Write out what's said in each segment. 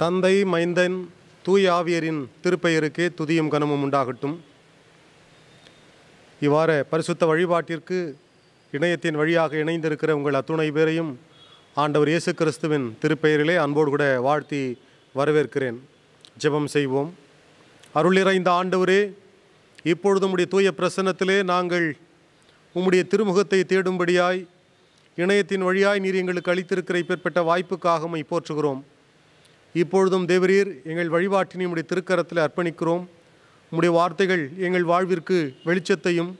தந்தை மைந்தன் தூய் ஆவியரின் திருப்பெயருக்கே துதியும் கனமும் உண்டாகட்டும் இவ்வாறு பரிசுத்த வழிபாட்டிற்கு இணையத்தின் வழியாக இணைந்திருக்கிற உங்கள் அத்துணை பேரையும் ஆண்டவர் இயேசு கிறிஸ்துவின் திருப்பெயரிலே அன்போடு கூட வாழ்த்தி வரவேற்கிறேன் ஜெபம் செய்வோம் அருளிறைந்த ஆண்டவரே இப்பொழுது உம்முடைய தூய பிரசன்னத்திலே நாங்கள் உம்முடைய திருமுகத்தை தேடும்படியாய் இணையத்தின் வழியாய் நீர் எங்களுக்கு அளித்திருக்கிற இப்பேற்பட்ட வாய்ப்புக்காகவும் போற்றுகிறோம் இப்பொழுதும் தேவரீர் எங்கள் வழிபாட்டினை உடைய திருக்கரத்தில் அர்ப்பணிக்கிறோம் உம்முடைய வார்த்தைகள் எங்கள் வாழ்விற்கு வெளிச்சத்தையும்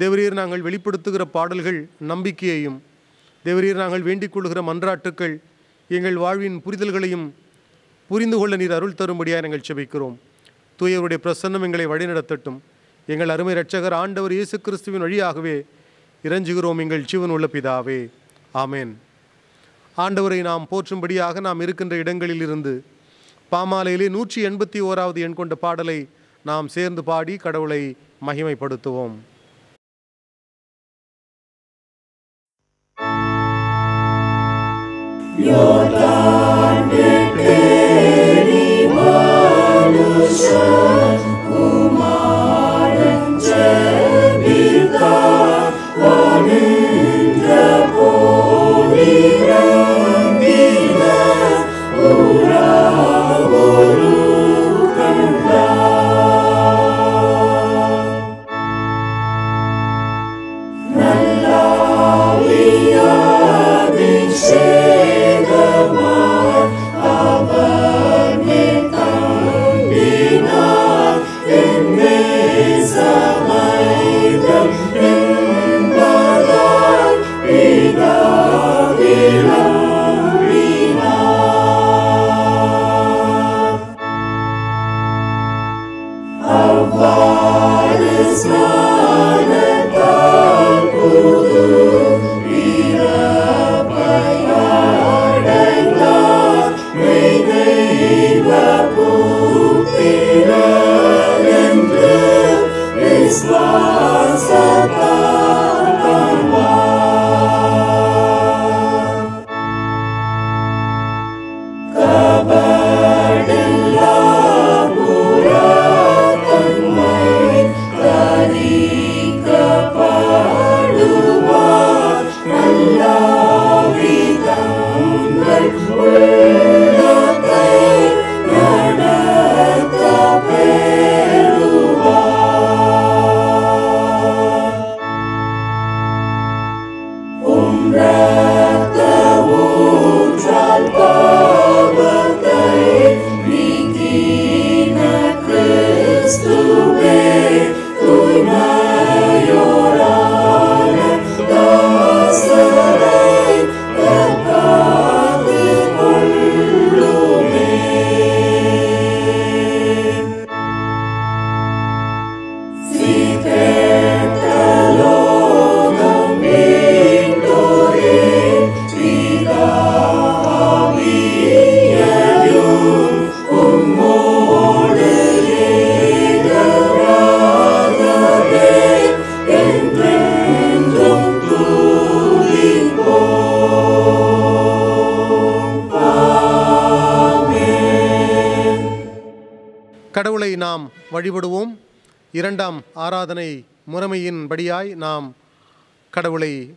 தேவரீர் நாங்கள் வெளிப்படுத்துகிற பாடல்கள் நம்பிக்கையையும் தேவரீர் நாங்கள் வேண்டிக் கொள்கிற மன்றாட்டுக்கள் எங்கள் வாழ்வின் புரிதல்களையும் புரிந்து கொள்ள நீர் அருள் தரும்படியாக நாங்கள் செபிக்கிறோம் தூயவருடைய பிரசன்னம் எங்களை வழிநடத்தட்டும் எங்கள் அருமை ரட்சகர் ஆண்டவர் இயேசு கிறிஸ்துவின் வழியாகவே இறஞ்சுகிறோம் எங்கள் சிவன் உள்ள பிதாவே ஆமேன் ஆண்டவரை நாம் போற்றும்படியாக நாம் இருக்கின்ற இடங்களில் இருந்து பாமாலையிலே நூற்றி எண்பத்தி ஓராவது எண் கொண்ட பாடலை நாம் சேர்ந்து பாடி கடவுளை மகிமைப்படுத்துவோம் Your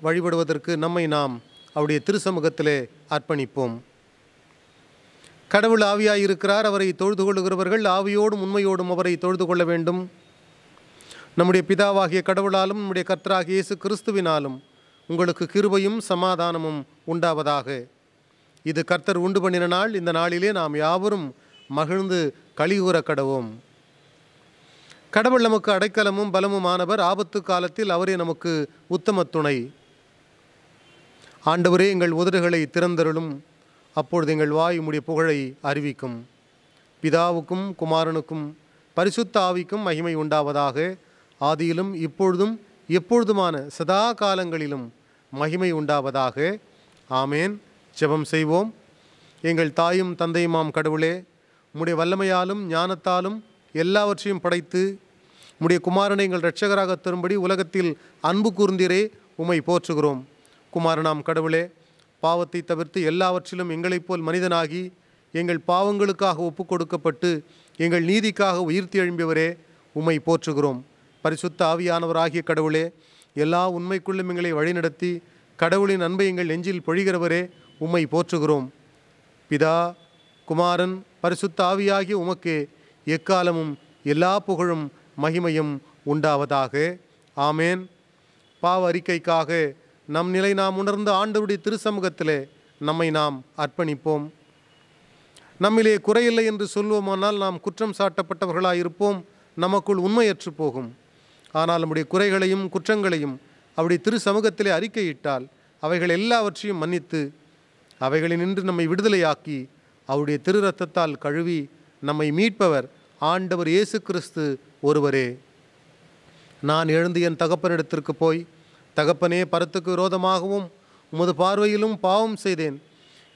வழிபடுவதற்கு நம்மை நாம் அவருடைய திருசமூகத்திலே அர்ப்பணிப்போம் கடவுள் ஆவியாக இருக்கிறார் அவரை தொழுது கொள்ளுகிறவர்கள் ஆவியோடும் உண்மையோடும் அவரை தொழுது கொள்ள வேண்டும் நம்முடைய பிதாவாகிய கடவுளாலும் நம்முடைய கர்த்தராக இயேசு கிறிஸ்துவினாலும் உங்களுக்கு கிருபையும் சமாதானமும் உண்டாவதாக இது கர்த்தர் உண்டு பண்ணின நாள் இந்த நாளிலே நாம் யாவரும் மகிழ்ந்து கழிகூற கடவோம் கடவுள் நமக்கு அடைக்கலமும் பலமுமானவர் ஆபத்து காலத்தில் அவரே நமக்கு உத்தம துணை ஆண்டவரே எங்கள் உதடுகளை திறந்தருளும் அப்பொழுது எங்கள் வாய் உம்முடைய புகழை அறிவிக்கும் பிதாவுக்கும் குமாரனுக்கும் பரிசுத்த ஆவிக்கும் மகிமை உண்டாவதாக ஆதியிலும் இப்பொழுதும் எப்பொழுதுமான சதா காலங்களிலும் மகிமை உண்டாவதாக ஆமேன் ஜெபம் செய்வோம் எங்கள் தாயும் தந்தையுமாம் கடவுளே உம்முடைய வல்லமையாலும் ஞானத்தாலும் எல்லாவற்றையும் படைத்து உம்முடைய குமாரனை எங்கள் இரட்சகராக தரும்படி உலகத்தில் அன்பு கூர்ந்திரே உம்மை போற்றுகிறோம் குமாரனாம் கடவுளே பாவத்தை தவிர்த்து எல்லாவற்றிலும் எங்களைப் போல் மனிதனாகி எங்கள் பாவங்களுக்காக ஒப்புக் கொடுக்கப்பட்டு எங்கள் நீதிக்காக உயிர்த்தி எழும்பியவரே உம்மை போற்றுகிறோம் பரிசுத்த ஆவியானவராகிய கடவுளே எல்லா உண்மைக்குள்ளும் எங்களை வழிநடத்தி கடவுளின் அன்பை எங்கள் நெஞ்சில் பொழிகிறவரே உம்மை போற்றுகிறோம் பிதா குமாரன் பரிசுத்த ஆவியாகிய உமக்கு எக்காலமும் எல்லா புகழும் மகிமையும் உண்டாவதாக ஆமேன் பாவ அறிக்கைக்காக நம் நிலை நாம் உணர்ந்த ஆண்டவருடைய திருசமூகத்திலே நம்மை நாம் அர்ப்பணிப்போம் நம்மிலே குறையில்லை என்று சொல்வோமானால் நாம் குற்றம் சாட்டப்பட்டவர்களாக இருப்போம் நமக்குள் உண்மையற்று போகும் ஆனால் நம்முடைய குறைகளையும் குற்றங்களையும் அப்படி திரு சமூகத்திலே அறிக்கையிட்டால் அவைகள் எல்லாவற்றையும் மன்னித்து நின்று நம்மை விடுதலையாக்கி அவருடைய திரு ரத்தத்தால் கழுவி நம்மை மீட்பவர் ஆண்டவர் இயேசு கிறிஸ்து ஒருவரே நான் எழுந்து என் தகப்பனிடத்திற்கு போய் தகப்பனே பரத்துக்கு விரோதமாகவும் உமது பார்வையிலும் பாவம் செய்தேன்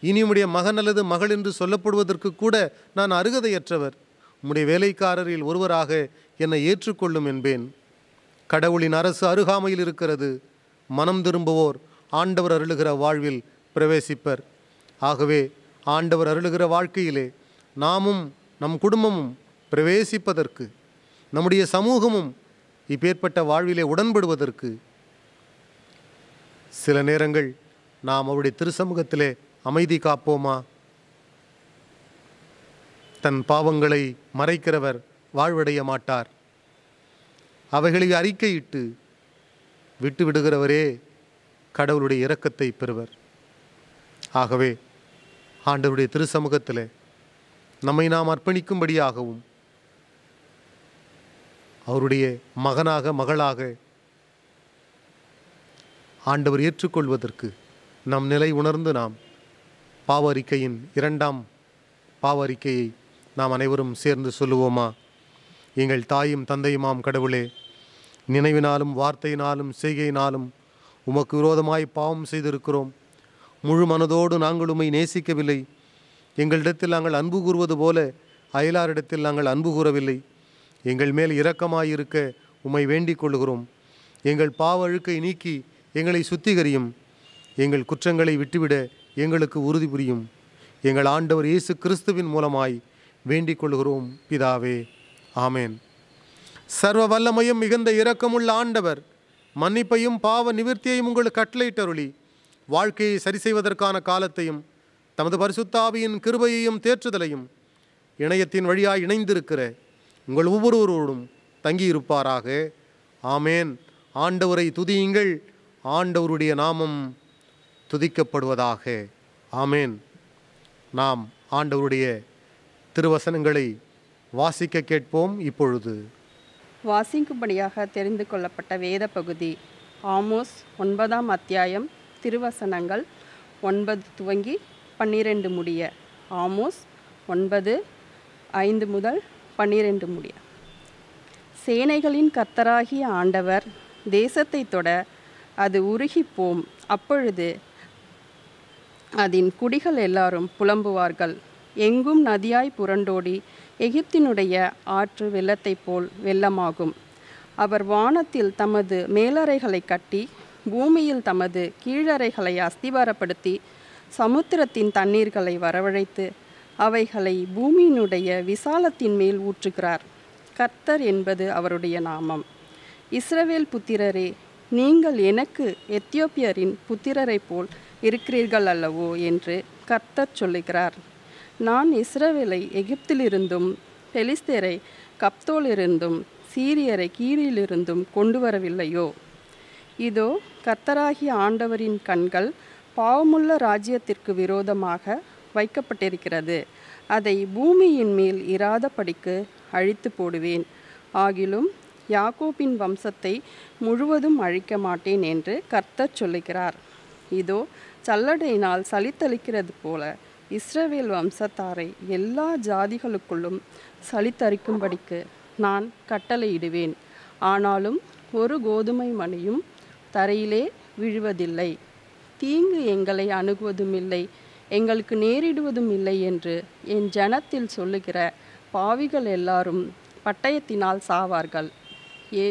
இனி உடைய மகன் அல்லது மகள் என்று சொல்லப்படுவதற்கு கூட நான் அருகதையற்றவர் உம்முடைய வேலைக்காரரில் ஒருவராக என்னை ஏற்றுக்கொள்ளும் என்பேன் கடவுளின் அரசு அருகாமையில் இருக்கிறது மனம் திரும்புவோர் ஆண்டவர் அருளுகிற வாழ்வில் பிரவேசிப்பர் ஆகவே ஆண்டவர் அருளுகிற வாழ்க்கையிலே நாமும் நம் குடும்பமும் பிரவேசிப்பதற்கு நம்முடைய சமூகமும் இப்பேற்பட்ட வாழ்விலே உடன்படுவதற்கு சில நேரங்கள் நாம் அவருடைய திருசமூகத்திலே அமைதி காப்போமா தன் பாவங்களை மறைக்கிறவர் வாழ்வடைய மாட்டார் அவைகளை அறிக்கையிட்டு விட்டுவிடுகிறவரே கடவுளுடைய இரக்கத்தை பெறுவர் ஆகவே ஆண்டவருடைய திருசமூகத்தில் நம்மை நாம் அர்ப்பணிக்கும்படியாகவும் அவருடைய மகனாக மகளாக ஆண்டவர் ஏற்றுக்கொள்வதற்கு நம் நிலை உணர்ந்து நாம் பாவ அறிக்கையின் இரண்டாம் பாவ அறிக்கையை நாம் அனைவரும் சேர்ந்து சொல்லுவோமா எங்கள் தாயும் தந்தையுமாம் கடவுளே நினைவினாலும் வார்த்தையினாலும் செய்கையினாலும் உமக்கு விரோதமாய் பாவம் செய்திருக்கிறோம் முழு மனதோடு நாங்கள் உம்மை நேசிக்கவில்லை எங்களிடத்தில் நாங்கள் அன்பு கூறுவது போல அயலாரிடத்தில் நாங்கள் அன்பு கூறவில்லை எங்கள் மேல் இரக்கமாயிருக்க உம்மை வேண்டிக் கொள்கிறோம் எங்கள் பாவ அழுக்கை நீக்கி எங்களை சுத்திகரியும் எங்கள் குற்றங்களை விட்டுவிட எங்களுக்கு உறுதி புரியும் எங்கள் ஆண்டவர் இயேசு கிறிஸ்துவின் மூலமாய் வேண்டிக் கொள்கிறோம் பிதாவே ஆமேன் சர்வ வல்லமையும் மிகுந்த இரக்கமுள்ள ஆண்டவர் மன்னிப்பையும் பாவ நிவர்த்தியையும் உங்களுக்கு கட்டளையிட்டருளி வாழ்க்கையை சரி செய்வதற்கான காலத்தையும் தமது பரிசுத்தாவியின் கிருபையையும் தேற்றுதலையும் இணையத்தின் வழியாய் இணைந்திருக்கிற உங்கள் ஒவ்வொருவரோடும் தங்கியிருப்பாராக ஆமேன் ஆண்டவரை துதியுங்கள் ஆண்டவருடைய நாமம் துதிக்கப்படுவதாக ஆமேன் நாம் ஆண்டவருடைய திருவசனங்களை வாசிக்க கேட்போம் இப்பொழுது வாசிக்கும்படியாக தெரிந்து கொள்ளப்பட்ட வேத பகுதி ஆமோஸ் ஒன்பதாம் அத்தியாயம் திருவசனங்கள் ஒன்பது துவங்கி பன்னிரெண்டு முடிய ஆமோஸ் ஒன்பது ஐந்து முதல் பன்னிரெண்டு முடிய சேனைகளின் கர்த்தராகிய ஆண்டவர் தேசத்தை தொட அது உருகிப்போம் அப்பொழுது அதன் குடிகள் எல்லாரும் புலம்புவார்கள் எங்கும் நதியாய் புரண்டோடி எகிப்தினுடைய ஆற்று வெள்ளத்தைப் போல் வெள்ளமாகும் அவர் வானத்தில் தமது மேலறைகளை கட்டி பூமியில் தமது கீழறைகளை அஸ்திவாரப்படுத்தி சமுத்திரத்தின் தண்ணீர்களை வரவழைத்து அவைகளை பூமியினுடைய விசாலத்தின் மேல் ஊற்றுகிறார் கர்த்தர் என்பது அவருடைய நாமம் இஸ்ரவேல் புத்திரரே நீங்கள் எனக்கு எத்தியோப்பியரின் புத்திரரைப் போல் இருக்கிறீர்கள் அல்லவோ என்று கர்த்தர் சொல்லுகிறார் நான் இஸ்ரவேலை எகிப்திலிருந்தும் பெலிஸ்தேரை கப்தோலிருந்தும் சீரியரை கீரியிலிருந்தும் கொண்டு வரவில்லையோ இதோ கர்த்தராகிய ஆண்டவரின் கண்கள் பாவமுள்ள ராஜ்யத்திற்கு விரோதமாக வைக்கப்பட்டிருக்கிறது அதை பூமியின் மேல் இராதபடிக்கு அழித்து போடுவேன் ஆகிலும் யாக்கோபின் வம்சத்தை முழுவதும் அழிக்க மாட்டேன் என்று கர்த்தர் சொல்லுகிறார் இதோ சல்லடையினால் சலித்தளிக்கிறது போல இஸ்ரவேல் வம்சத்தாரை எல்லா ஜாதிகளுக்குள்ளும் சலித்தரிக்கும்படிக்கு நான் கட்டளையிடுவேன் ஆனாலும் ஒரு கோதுமை மணியும் தரையிலே விழுவதில்லை தீங்கு எங்களை அணுகுவதும் இல்லை எங்களுக்கு நேரிடுவதும் இல்லை என்று என் ஜனத்தில் சொல்லுகிற பாவிகள் எல்லாரும் பட்டயத்தினால் சாவார்கள் ஏ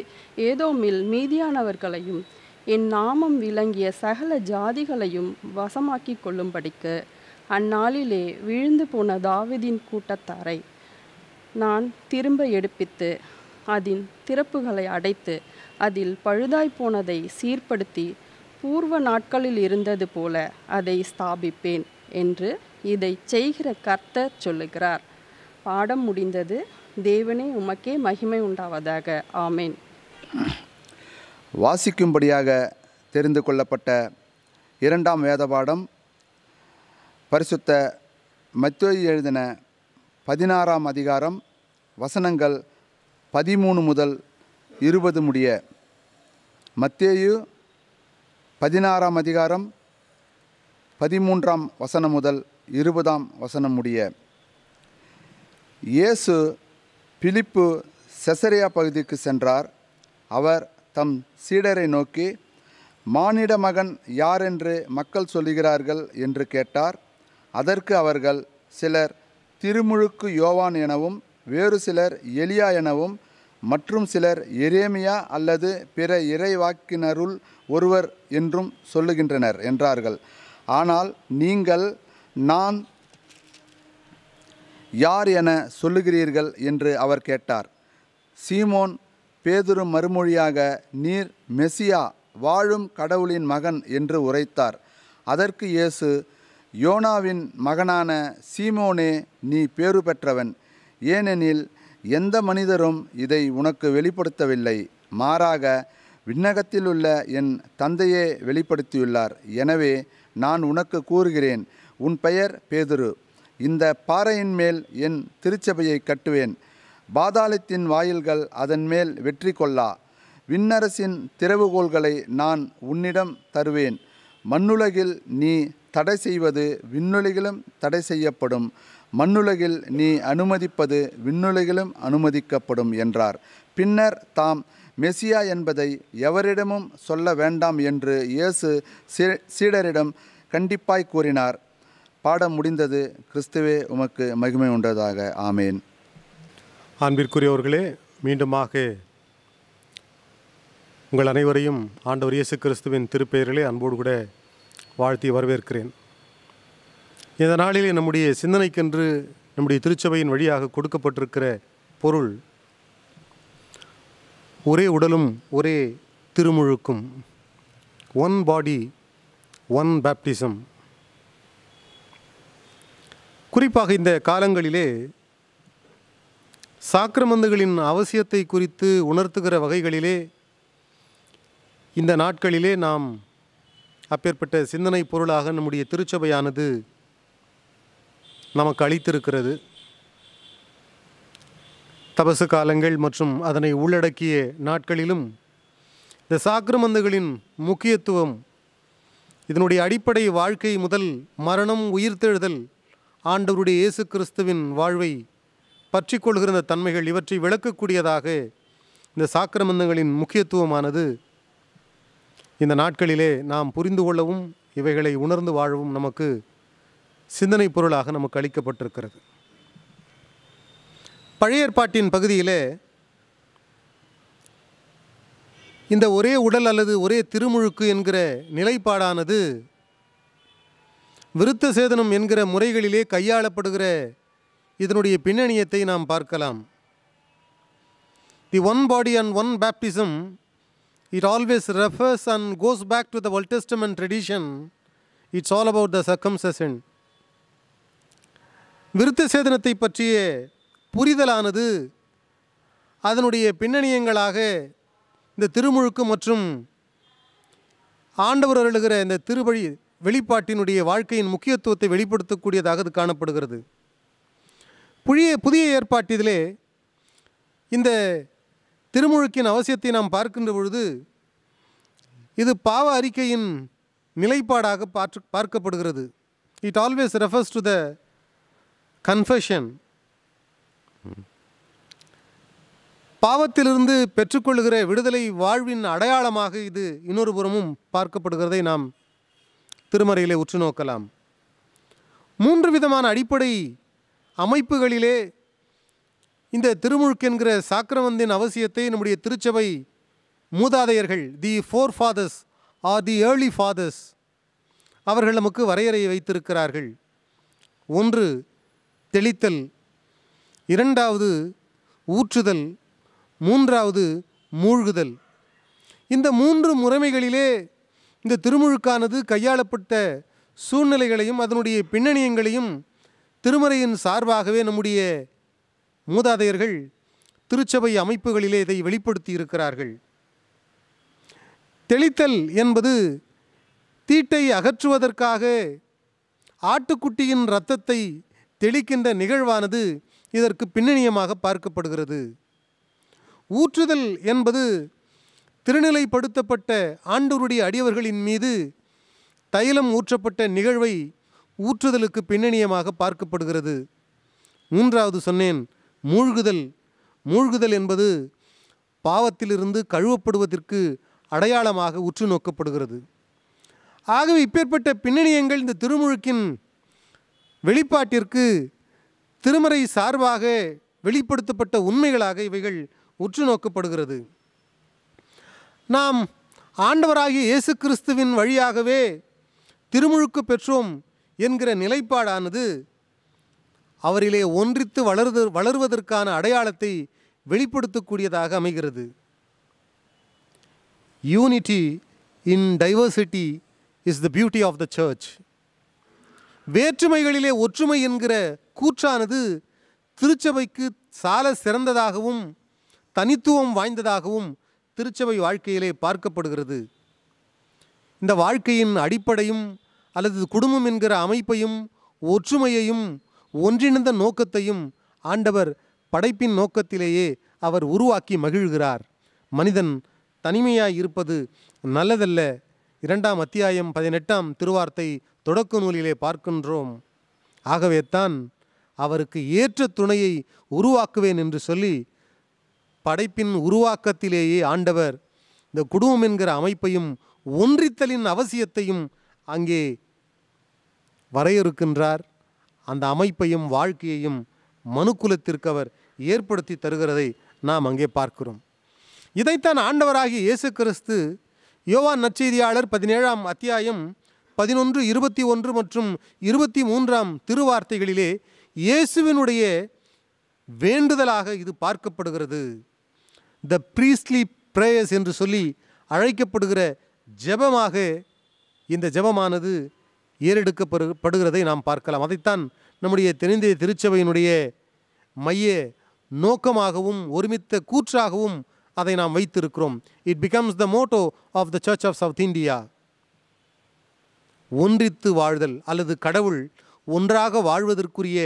ஏதோமில் மீதியானவர்களையும் என் நாமம் விளங்கிய சகல ஜாதிகளையும் வசமாக்கி கொள்ளும்படிக்கு அந்நாளிலே விழுந்து போன தாவிதின் கூட்டத்தாரை நான் திரும்ப எடுப்பித்து அதன் திறப்புகளை அடைத்து அதில் பழுதாய் போனதை சீர்படுத்தி பூர்வ நாட்களில் இருந்தது போல அதை ஸ்தாபிப்பேன் என்று இதை செய்கிற கர்த்தர் சொல்லுகிறார் பாடம் முடிந்தது தேவனே உமக்கே மகிமை உண்டாவதாக ஆமேன் வாசிக்கும்படியாக தெரிந்து கொள்ளப்பட்ட இரண்டாம் வேதபாடம் பரிசுத்த மத்தோய் எழுதின பதினாறாம் அதிகாரம் வசனங்கள் பதிமூணு முதல் இருபது முடிய மத்தேயு பதினாறாம் அதிகாரம் பதிமூன்றாம் வசனம் முதல் இருபதாம் வசனம் முடிய இயேசு பிலிப்பு செசரியா பகுதிக்கு சென்றார் அவர் தம் சீடரை நோக்கி மானிட மகன் யார் என்று மக்கள் சொல்லுகிறார்கள் என்று கேட்டார் அதற்கு அவர்கள் சிலர் திருமுழுக்கு யோவான் எனவும் வேறு சிலர் எலியா எனவும் மற்றும் சிலர் எரேமியா அல்லது பிற இறைவாக்கினருள் ஒருவர் என்றும் சொல்லுகின்றனர் என்றார்கள் ஆனால் நீங்கள் நான் யார் என சொல்லுகிறீர்கள் என்று அவர் கேட்டார் சீமோன் பேதுரு மறுமொழியாக நீர் மெசியா வாழும் கடவுளின் மகன் என்று உரைத்தார் அதற்கு இயேசு யோனாவின் மகனான சீமோனே நீ பேறு பெற்றவன் ஏனெனில் எந்த மனிதரும் இதை உனக்கு வெளிப்படுத்தவில்லை மாறாக விண்ணகத்தில் உள்ள என் தந்தையே வெளிப்படுத்தியுள்ளார் எனவே நான் உனக்கு கூறுகிறேன் உன் பெயர் பேதுரு இந்த பாறையின் மேல் என் திருச்சபையை கட்டுவேன் பாதாளத்தின் வாயில்கள் அதன் மேல் வெற்றி கொள்ளா விண்ணரசின் திறவுகோள்களை நான் உன்னிடம் தருவேன் மண்ணுலகில் நீ தடை செய்வது விண்ணுலகிலும் தடை செய்யப்படும் மண்ணுலகில் நீ அனுமதிப்பது விண்ணுலகிலும் அனுமதிக்கப்படும் என்றார் பின்னர் தாம் மெசியா என்பதை எவரிடமும் சொல்ல வேண்டாம் என்று இயேசு சீடரிடம் கண்டிப்பாய் கூறினார் பாடம் முடிந்தது கிறிஸ்துவே உமக்கு மகிமை உண்டதாக ஆமேன் அன்பிற்குரியவர்களே மீண்டுமாக உங்கள் அனைவரையும் ஆண்டவர் இயேசு கிறிஸ்துவின் திருப்பெயர்களே அன்போடு கூட வாழ்த்தி வரவேற்கிறேன் இந்த நாளில் நம்முடைய சிந்தனைக்கென்று நம்முடைய திருச்சபையின் வழியாக கொடுக்கப்பட்டிருக்கிற பொருள் ஒரே உடலும் ஒரே திருமுழுக்கும் ஒன் பாடி ஒன் பேப்டிசம் குறிப்பாக இந்த காலங்களிலே சாக்கிரமந்துகளின் அவசியத்தை குறித்து உணர்த்துகிற வகைகளிலே இந்த நாட்களிலே நாம் அப்பேற்பட்ட சிந்தனை பொருளாக நம்முடைய திருச்சபையானது நமக்கு அளித்திருக்கிறது தபசு காலங்கள் மற்றும் அதனை உள்ளடக்கிய நாட்களிலும் இந்த சாக்கிரமந்துகளின் முக்கியத்துவம் இதனுடைய அடிப்படை வாழ்க்கை முதல் மரணம் உயிர்த்தெழுதல் ஆண்டவருடைய இயேசு கிறிஸ்துவின் வாழ்வை பற்றி கொள்கிற தன்மைகள் இவற்றை விளக்கக்கூடியதாக இந்த சாக்கிரமந்தங்களின் முக்கியத்துவமானது இந்த நாட்களிலே நாம் புரிந்து கொள்ளவும் இவைகளை உணர்ந்து வாழவும் நமக்கு சிந்தனை பொருளாக நமக்கு அளிக்கப்பட்டிருக்கிறது பழைய ஏற்பாட்டின் பகுதியிலே இந்த ஒரே உடல் அல்லது ஒரே திருமுழுக்கு என்கிற நிலைப்பாடானது விருத்த சேதனம் என்கிற முறைகளிலே கையாளப்படுகிற இதனுடைய பின்னணியத்தை நாம் பார்க்கலாம் the one body and one baptism it always refers and goes back to the old and tradition it's all about the circumcision விருத்த சேதனத்தை பற்றிய புரிதலானது அதனுடைய பின்னணியங்களாக இந்த திருமுழுக்கு மற்றும் ஆண்டவர் எழுகிற இந்த திருவழி வெளிப்பாட்டினுடைய வாழ்க்கையின் முக்கியத்துவத்தை வெளிப்படுத்தக்கூடியதாக அது காணப்படுகிறது புதிய புதிய ஏற்பாட்டிலே இந்த திருமுழுக்கின் அவசியத்தை நாம் பார்க்கின்ற பொழுது இது பாவ அறிக்கையின் நிலைப்பாடாக பார்த்து பார்க்கப்படுகிறது it always refers to the confession பாவத்திலிருந்து பெற்றுக்கொள்கிற விடுதலை வாழ்வின் அடையாளமாக இது இன்னொரு புறமும் பார்க்கப்படுகிறதை நாம் திருமறையிலே உற்று நோக்கலாம் மூன்று விதமான அடிப்படை அமைப்புகளிலே இந்த என்கிற சாக்கிரவந்தின் அவசியத்தை நம்முடைய திருச்சபை மூதாதையர்கள் the forefathers or the early fathers அவர்கள் நமக்கு வரையறையை வைத்திருக்கிறார்கள் ஒன்று தெளித்தல் இரண்டாவது ஊற்றுதல் மூன்றாவது மூழ்குதல் இந்த மூன்று முறைமைகளிலே இந்த திருமுழுக்கானது கையாளப்பட்ட சூழ்நிலைகளையும் அதனுடைய பின்னணியங்களையும் திருமறையின் சார்பாகவே நம்முடைய மூதாதையர்கள் திருச்சபை அமைப்புகளிலே இதை வெளிப்படுத்தி இருக்கிறார்கள் தெளித்தல் என்பது தீட்டை அகற்றுவதற்காக ஆட்டுக்குட்டியின் இரத்தத்தை தெளிக்கின்ற நிகழ்வானது இதற்கு பின்னணியமாக பார்க்கப்படுகிறது ஊற்றுதல் என்பது திருநிலைப்படுத்தப்பட்ட ஆண்டோருடைய அடியவர்களின் மீது தைலம் ஊற்றப்பட்ட நிகழ்வை ஊற்றுதலுக்கு பின்னணியமாக பார்க்கப்படுகிறது மூன்றாவது சொன்னேன் மூழ்குதல் மூழ்குதல் என்பது பாவத்திலிருந்து கழுவப்படுவதற்கு அடையாளமாக உற்று நோக்கப்படுகிறது ஆகவே இப்பேற்பட்ட பின்னணியங்கள் இந்த திருமுழுக்கின் வெளிப்பாட்டிற்கு திருமறை சார்பாக வெளிப்படுத்தப்பட்ட உண்மைகளாக இவைகள் உற்று நோக்கப்படுகிறது நாம் ஆண்டவராகிய இயேசு கிறிஸ்துவின் வழியாகவே திருமுழுக்கு பெற்றோம் என்கிற நிலைப்பாடானது அவரிலே ஒன்றித்து வளர்து வளருவதற்கான அடையாளத்தை வெளிப்படுத்தக்கூடியதாக அமைகிறது unity in diversity is the beauty of the church வேற்றுமைகளிலே ஒற்றுமை என்கிற கூற்றானது திருச்சபைக்கு சால சிறந்ததாகவும் தனித்துவம் வாய்ந்ததாகவும் திருச்சபை வாழ்க்கையிலே பார்க்கப்படுகிறது இந்த வாழ்க்கையின் அடிப்படையும் அல்லது குடும்பம் என்கிற அமைப்பையும் ஒற்றுமையையும் ஒன்றிணைந்த நோக்கத்தையும் ஆண்டவர் படைப்பின் நோக்கத்திலேயே அவர் உருவாக்கி மகிழ்கிறார் மனிதன் தனிமையாய் இருப்பது நல்லதல்ல இரண்டாம் அத்தியாயம் பதினெட்டாம் திருவார்த்தை தொடக்க நூலிலே பார்க்கின்றோம் ஆகவே தான் அவருக்கு ஏற்ற துணையை உருவாக்குவேன் என்று சொல்லி படைப்பின் உருவாக்கத்திலேயே ஆண்டவர் இந்த குடும்பம் என்கிற அமைப்பையும் ஒன்றித்தலின் அவசியத்தையும் அங்கே வரையறுக்கின்றார் அந்த அமைப்பையும் வாழ்க்கையையும் மனுக்குலத்திற்கு அவர் ஏற்படுத்தி தருகிறதை நாம் அங்கே பார்க்கிறோம் இதைத்தான் ஆண்டவராகிய இயேசு கிறிஸ்து யோவான் நற்செய்தியாளர் பதினேழாம் அத்தியாயம் பதினொன்று இருபத்தி ஒன்று மற்றும் இருபத்தி மூன்றாம் திருவார்த்தைகளிலே இயேசுவினுடைய வேண்டுதலாக இது பார்க்கப்படுகிறது த ப்ரீஸ்லி ப்ரேயர்ஸ் என்று சொல்லி அழைக்கப்படுகிற ஜெபமாக இந்த ஜெபமானது ஏறெடுக்கப்படுகிறதை நாம் பார்க்கலாம் அதைத்தான் நம்முடைய தென்னிந்திய திருச்சபையினுடைய மைய நோக்கமாகவும் ஒருமித்த கூற்றாகவும் அதை நாம் வைத்திருக்கிறோம் it becomes the motto of the church of South India ஒன்றித்து வாழ்தல் அல்லது கடவுள் ஒன்றாக வாழ்வதற்குரிய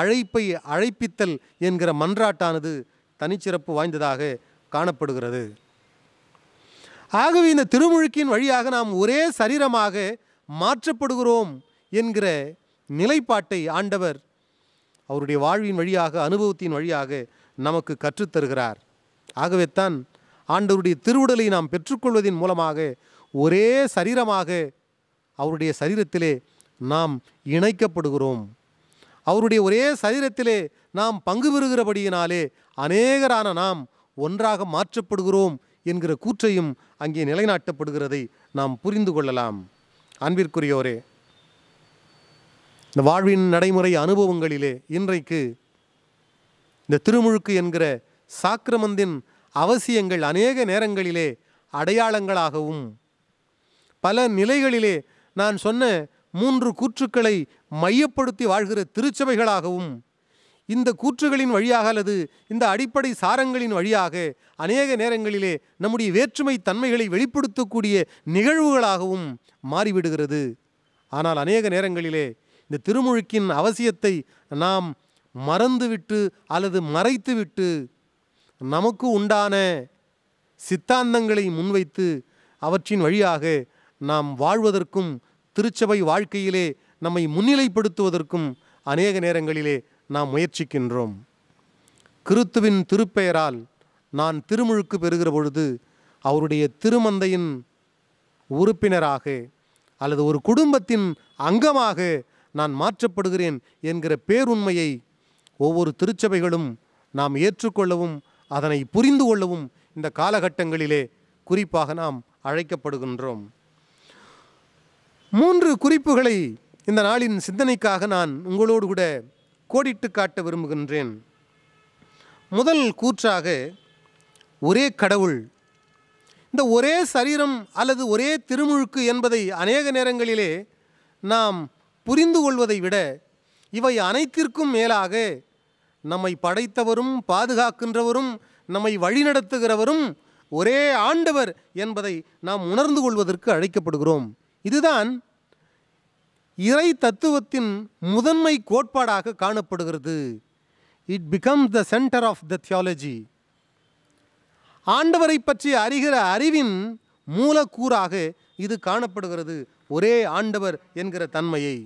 அழைப்பை அழைப்பித்தல் என்கிற மன்றாட்டானது தனிச்சிறப்பு வாய்ந்ததாக காணப்படுகிறது ஆகவே இந்த திருமுழுக்கின் வழியாக நாம் ஒரே சரீரமாக மாற்றப்படுகிறோம் என்கிற நிலைப்பாட்டை ஆண்டவர் அவருடைய வாழ்வின் வழியாக அனுபவத்தின் வழியாக நமக்கு கற்றுத்தருகிறார் ஆகவே தான் ஆண்டவருடைய திருவுடலை நாம் பெற்றுக்கொள்வதன் மூலமாக ஒரே சரீரமாக அவருடைய சரீரத்திலே நாம் இணைக்கப்படுகிறோம் அவருடைய ஒரே சரீரத்திலே நாம் பங்கு பெறுகிறபடியினாலே அநேகரான நாம் ஒன்றாக மாற்றப்படுகிறோம் என்கிற கூற்றையும் அங்கே நிலைநாட்டப்படுகிறதை நாம் புரிந்து கொள்ளலாம் அன்பிற்குரியோரே இந்த வாழ்வின் நடைமுறை அனுபவங்களிலே இன்றைக்கு இந்த திருமுழுக்கு என்கிற சாக்கிரமந்தின் அவசியங்கள் அநேக நேரங்களிலே அடையாளங்களாகவும் பல நிலைகளிலே நான் சொன்ன மூன்று கூற்றுக்களை மையப்படுத்தி வாழ்கிற திருச்சபைகளாகவும் இந்த கூற்றுகளின் வழியாக அல்லது இந்த அடிப்படை சாரங்களின் வழியாக அநேக நேரங்களிலே நம்முடைய வேற்றுமை தன்மைகளை வெளிப்படுத்தக்கூடிய நிகழ்வுகளாகவும் மாறிவிடுகிறது ஆனால் அநேக நேரங்களிலே இந்த திருமுழுக்கின் அவசியத்தை நாம் மறந்துவிட்டு அல்லது மறைத்துவிட்டு நமக்கு உண்டான சித்தாந்தங்களை முன்வைத்து அவற்றின் வழியாக நாம் வாழ்வதற்கும் திருச்சபை வாழ்க்கையிலே நம்மை முன்னிலைப்படுத்துவதற்கும் அநேக நேரங்களிலே நாம் முயற்சிக்கின்றோம் கிறித்துவின் திருப்பெயரால் நான் திருமுழுக்கு பெறுகிற பொழுது அவருடைய திருமந்தையின் உறுப்பினராக அல்லது ஒரு குடும்பத்தின் அங்கமாக நான் மாற்றப்படுகிறேன் என்கிற பேருண்மையை ஒவ்வொரு திருச்சபைகளும் நாம் ஏற்றுக்கொள்ளவும் அதனை புரிந்து கொள்ளவும் இந்த காலகட்டங்களிலே குறிப்பாக நாம் அழைக்கப்படுகின்றோம் மூன்று குறிப்புகளை இந்த நாளின் சிந்தனைக்காக நான் உங்களோடு கூட கோடிட்டு காட்ட விரும்புகின்றேன் முதல் கூற்றாக ஒரே கடவுள் இந்த ஒரே சரீரம் அல்லது ஒரே திருமுழுக்கு என்பதை அநேக நேரங்களிலே நாம் புரிந்து கொள்வதை விட இவை அனைத்திற்கும் மேலாக நம்மை படைத்தவரும் பாதுகாக்கின்றவரும் நம்மை வழிநடத்துகிறவரும் ஒரே ஆண்டவர் என்பதை நாம் உணர்ந்து கொள்வதற்கு அழைக்கப்படுகிறோம் இதுதான் இறை தத்துவத்தின் முதன்மை கோட்பாடாக காணப்படுகிறது it become the centre of the theology ஆண்டவரை பற்றி அறிகிற அறிவின் மூலக்கூறாக இது காணப்படுகிறது ஒரே ஆண்டவர் என்கிற தன்மையை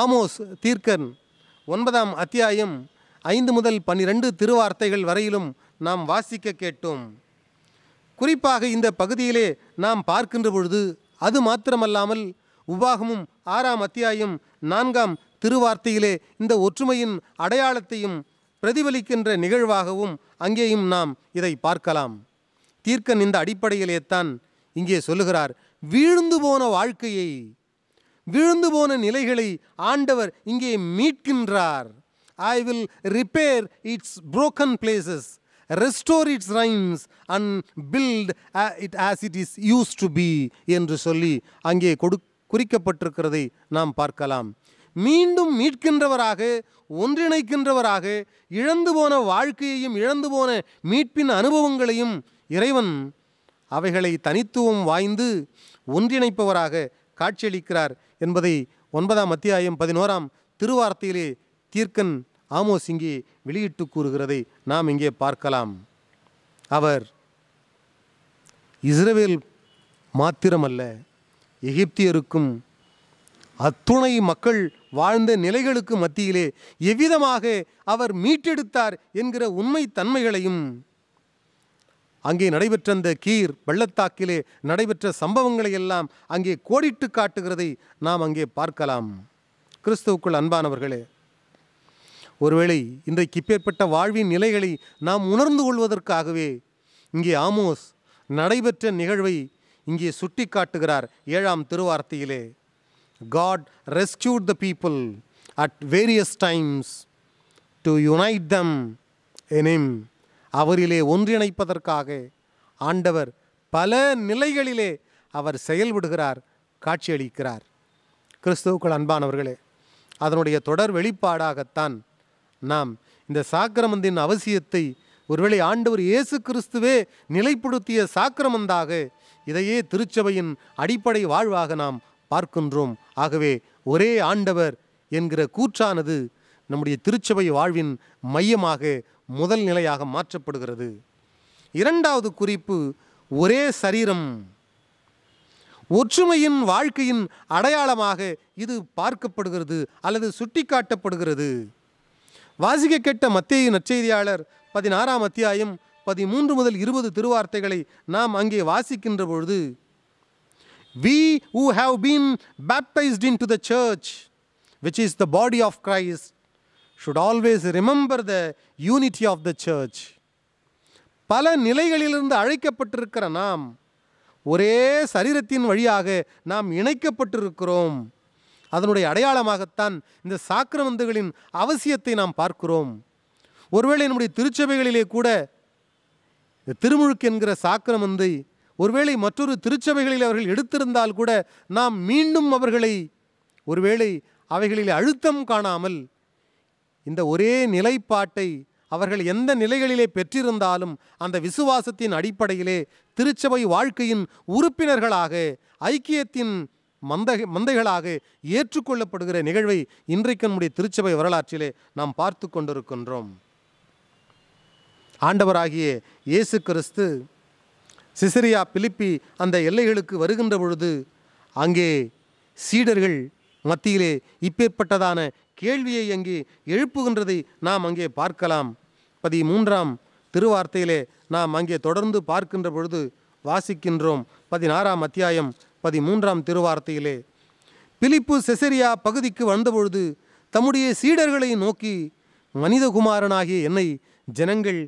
ஆமோஸ் தீர்க்கன் ஒன்பதாம் அத்தியாயம் ஐந்து முதல் பன்னிரண்டு திருவார்த்தைகள் வரையிலும் நாம் வாசிக்க கேட்டோம் குறிப்பாக இந்த பகுதியிலே நாம் பார்க்கின்ற பொழுது அது மாத்திரமல்லாமல் உபாகமும் ஆறாம் அத்தியாயம் நான்காம் திருவார்த்தையிலே இந்த ஒற்றுமையின் அடையாளத்தையும் பிரதிபலிக்கின்ற நிகழ்வாகவும் அங்கேயும் நாம் இதை பார்க்கலாம் தீர்க்கன் இந்த அடிப்படையிலே தான் இங்கே சொல்லுகிறார் வீழ்ந்து போன வாழ்க்கையை வீழ்ந்து போன நிலைகளை ஆண்டவர் இங்கே மீட்கின்றார் I will repair its broken places restore its ruins and build it as it is used to be என்று சொல்லி அங்கே கொடு குறிக்கப்பட்டிருக்கிறதை நாம் பார்க்கலாம் மீண்டும் மீட்கின்றவராக ஒன்றிணைக்கின்றவராக இழந்து போன வாழ்க்கையையும் இழந்து போன மீட்பின் அனுபவங்களையும் இறைவன் அவைகளை தனித்துவம் வாய்ந்து ஒன்றிணைப்பவராக காட்சியளிக்கிறார் என்பதை ஒன்பதாம் அத்தியாயம் பதினோராம் திருவார்த்தையிலே தீர்க்கன் இங்கே வெளியிட்டு கூறுகிறதை நாம் இங்கே பார்க்கலாம் அவர் இஸ்ரேவேல் மாத்திரமல்ல எகிப்தியருக்கும் அத்துணை மக்கள் வாழ்ந்த நிலைகளுக்கு மத்தியிலே எவ்விதமாக அவர் மீட்டெடுத்தார் என்கிற உண்மை தன்மைகளையும் அங்கே நடைபெற்ற அந்த கீர் பள்ளத்தாக்கிலே நடைபெற்ற சம்பவங்களை எல்லாம் அங்கே கோடிட்டு காட்டுகிறதை நாம் அங்கே பார்க்கலாம் கிறிஸ்துவுக்குள் அன்பானவர்களே ஒருவேளை இன்றைக்கு இப்பேற்பட்ட வாழ்வின் நிலைகளை நாம் உணர்ந்து கொள்வதற்காகவே இங்கே ஆமோஸ் நடைபெற்ற நிகழ்வை இங்கே சுட்டி காட்டுகிறார் ஏழாம் திருவார்த்தையிலே God rescued the people at various times to unite them in him அவரிலே ஒன்றிணைப்பதற்காக ஆண்டவர் பல நிலைகளிலே அவர் செயல்படுகிறார் காட்சியளிக்கிறார் கிறிஸ்துவுக்குள் அன்பானவர்களே அதனுடைய தொடர் வெளிப்பாடாகத்தான் நாம் இந்த சாக்கிரமந்தின் அவசியத்தை ஒருவேளை ஆண்டவர் இயேசு கிறிஸ்துவே நிலைப்படுத்திய சாக்கிரமந்தாக இதையே திருச்சபையின் அடிப்படை வாழ்வாக நாம் பார்க்கின்றோம் ஆகவே ஒரே ஆண்டவர் என்கிற கூற்றானது நம்முடைய திருச்சபை வாழ்வின் மையமாக முதல் நிலையாக மாற்றப்படுகிறது இரண்டாவது குறிப்பு ஒரே சரீரம் ஒற்றுமையின் வாழ்க்கையின் அடையாளமாக இது பார்க்கப்படுகிறது அல்லது சுட்டிக்காட்டப்படுகிறது வாசிக்க கேட்ட மத்திய நற்செய்தியாளர் பதினாறாம் அத்தியாயம் பதிமூன்று முதல் இருபது திருவார்த்தைகளை நாம் அங்கே வாசிக்கின்ற பொழுது we who have been baptized into the church which is the body of Christ should always remember the unity of the church பல நிலைகளிலிருந்து அழைக்கப்பட்டிருக்கிற நாம் ஒரே சரீரத்தின் வழியாக நாம் இணைக்கப்பட்டிருக்கிறோம் அதனுடைய அடையாளமாகத்தான் இந்த சாக்கிரமந்துகளின் அவசியத்தை நாம் பார்க்கிறோம் ஒருவேளை நம்முடைய திருச்சபைகளிலே கூட இந்த திருமுழுக்கு என்கிற சாக்கிரமந்தை ஒருவேளை மற்றொரு திருச்சபைகளில் அவர்கள் எடுத்திருந்தால் கூட நாம் மீண்டும் அவர்களை ஒருவேளை அவைகளில் அழுத்தம் காணாமல் இந்த ஒரே நிலைப்பாட்டை அவர்கள் எந்த நிலைகளிலே பெற்றிருந்தாலும் அந்த விசுவாசத்தின் அடிப்படையிலே திருச்சபை வாழ்க்கையின் உறுப்பினர்களாக ஐக்கியத்தின் மந்த மந்தைகளாக ஏற்றுக்கொள்ளப்படுகிற நிகழ்வை இன்றைக்கு நம்முடைய திருச்சபை வரலாற்றிலே நாம் பார்த்து கொண்டிருக்கின்றோம் ஆண்டவராகிய இயேசு கிறிஸ்து சிசிரியா பிலிப்பி அந்த எல்லைகளுக்கு வருகின்ற பொழுது அங்கே சீடர்கள் மத்தியிலே இப்பேற்பட்டதான கேள்வியை அங்கே எழுப்புகின்றதை நாம் அங்கே பார்க்கலாம் பதிமூன்றாம் திருவார்த்தையிலே நாம் அங்கே தொடர்ந்து பார்க்கின்ற பொழுது வாசிக்கின்றோம் பதினாறாம் அத்தியாயம் பதிமூன்றாம் திருவார்த்தையிலே பிலிப்பு செசரியா பகுதிக்கு வந்தபொழுது தம்முடைய சீடர்களை நோக்கி மனிதகுமாரனாகிய என்னை ஜனங்கள்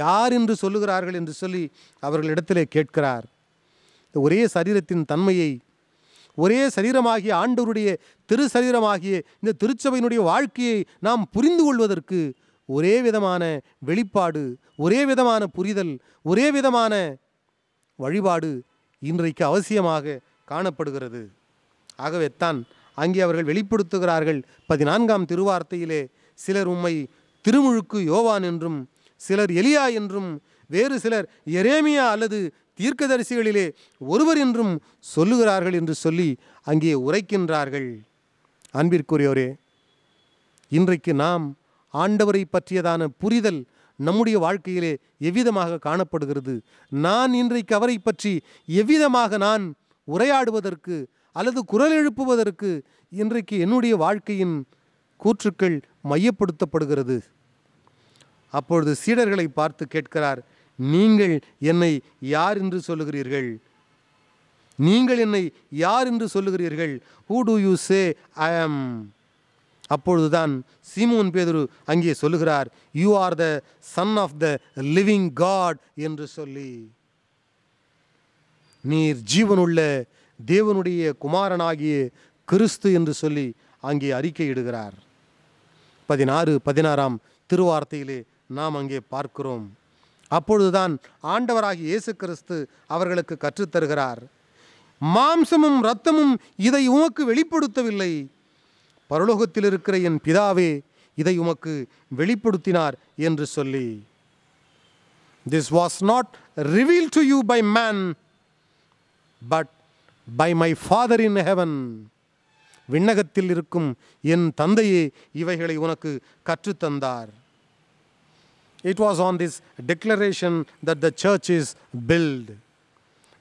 யார் என்று சொல்லுகிறார்கள் என்று சொல்லி அவர்களிடத்திலே கேட்கிறார் ஒரே சரீரத்தின் தன்மையை ஒரே சரீரமாகிய ஆண்டவருடைய திரு சரீரமாகிய இந்த திருச்சபையினுடைய வாழ்க்கையை நாம் புரிந்து கொள்வதற்கு ஒரே விதமான வெளிப்பாடு ஒரே விதமான புரிதல் ஒரே விதமான வழிபாடு இன்றைக்கு அவசியமாக காணப்படுகிறது ஆகவேத்தான் அங்கே அவர்கள் வெளிப்படுத்துகிறார்கள் பதினான்காம் திருவார்த்தையிலே சிலர் உம்மை திருமுழுக்கு யோவான் என்றும் சிலர் எலியா என்றும் வேறு சிலர் எரேமியா அல்லது தீர்க்கதரிசிகளிலே ஒருவர் என்றும் சொல்லுகிறார்கள் என்று சொல்லி அங்கே உரைக்கின்றார்கள் அன்பிற்குரியோரே இன்றைக்கு நாம் ஆண்டவரை பற்றியதான புரிதல் நம்முடைய வாழ்க்கையிலே எவ்விதமாக காணப்படுகிறது நான் இன்றைக்கு அவரை பற்றி எவ்விதமாக நான் உரையாடுவதற்கு அல்லது குரல் எழுப்புவதற்கு இன்றைக்கு என்னுடைய வாழ்க்கையின் கூற்றுக்கள் மையப்படுத்தப்படுகிறது அப்பொழுது சீடர்களை பார்த்து கேட்கிறார் நீங்கள் என்னை யார் என்று சொல்லுகிறீர்கள் நீங்கள் என்னை யார் என்று சொல்லுகிறீர்கள் who do you say I am அப்பொழுதுதான் சீமோன் பேதுரு அங்கே சொல்லுகிறார் you are the son of the living God என்று சொல்லி நீர் ஜீவனுள்ள தேவனுடைய குமாரனாகிய கிறிஸ்து என்று சொல்லி அங்கே அறிக்கையிடுகிறார் பதினாறு பதினாறாம் திருவார்த்தையிலே நாம் அங்கே பார்க்கிறோம் அப்பொழுதுதான் ஆண்டவராகி இயேசு கிறிஸ்து அவர்களுக்கு கற்றுத்தருகிறார் மாம்சமும் இரத்தமும் இதை உமக்கு வெளிப்படுத்தவில்லை பரலோகத்தில் இருக்கிற என் பிதாவே இதை உமக்கு வெளிப்படுத்தினார் என்று சொல்லி this was not reveal to you by man but by my father in heaven விண்ணகத்தில் இருக்கும் என் தந்தையே இவைகளை உனக்கு கற்றுத்தந்தார் It was on this declaration that the church is built.